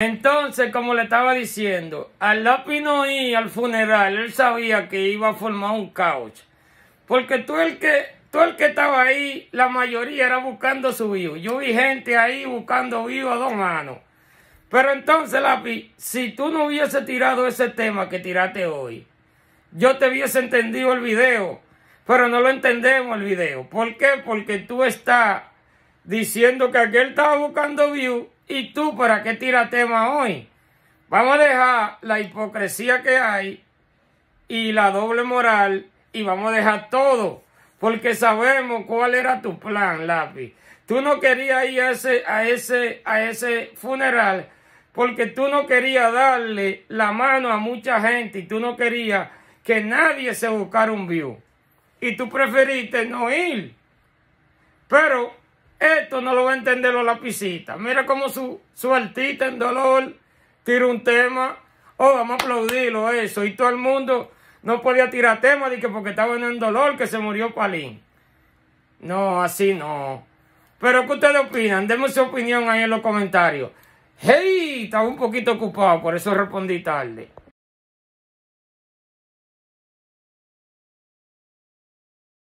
Entonces, como le estaba diciendo, al lápiz no al funeral, él sabía que iba a formar un couch, Porque tú el que, tú el que estaba ahí, la mayoría era buscando su view. Yo vi gente ahí buscando vivo a dos manos. Pero entonces, lápiz, si tú no hubieses tirado ese tema que tiraste hoy, yo te hubiese entendido el video. Pero no lo entendemos el video. ¿Por qué? Porque tú estás diciendo que aquel estaba buscando view ¿Y tú para qué tira tema hoy? Vamos a dejar la hipocresía que hay y la doble moral y vamos a dejar todo. Porque sabemos cuál era tu plan, lápiz. Tú no querías ir a ese, a ese, a ese funeral porque tú no querías darle la mano a mucha gente y tú no querías que nadie se buscara un view. Y tú preferiste no ir. Pero esto no lo va a entender los lapicitas. Mira cómo su, su artista en dolor tira un tema. Oh, vamos a aplaudirlo eso. Y todo el mundo no podía tirar tema de que porque estaba en dolor que se murió Palín. No, así no. Pero ¿qué ustedes opinan? Denme su opinión ahí en los comentarios. Hey, estaba un poquito ocupado, por eso respondí tarde.